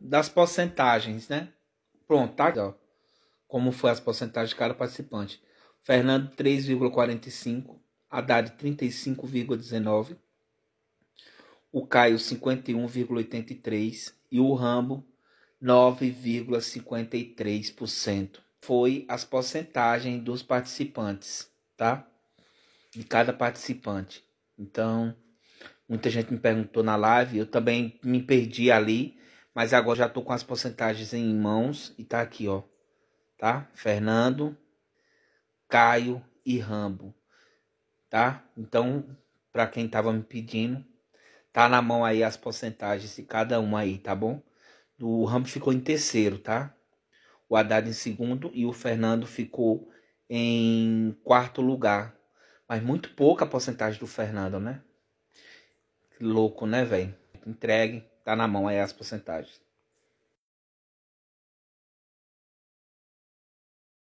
das porcentagens, né? Pronto, tá ó. Como foi as porcentagens de cada participante. Fernando 3,45, Haddad 35,19, o Caio 51,83 e o Rambo 9,53%. Foi as porcentagens dos participantes, tá? De cada participante. Então, muita gente me perguntou na live, eu também me perdi ali mas agora já tô com as porcentagens em mãos e tá aqui, ó. Tá? Fernando, Caio e Rambo. Tá? Então, para quem tava me pedindo, tá na mão aí as porcentagens de cada um aí, tá bom? O Rambo ficou em terceiro, tá? O Haddad em segundo e o Fernando ficou em quarto lugar. Mas muito pouca porcentagem do Fernando, né? Louco, né, velho? Entregue. Tá na mão aí as porcentagens.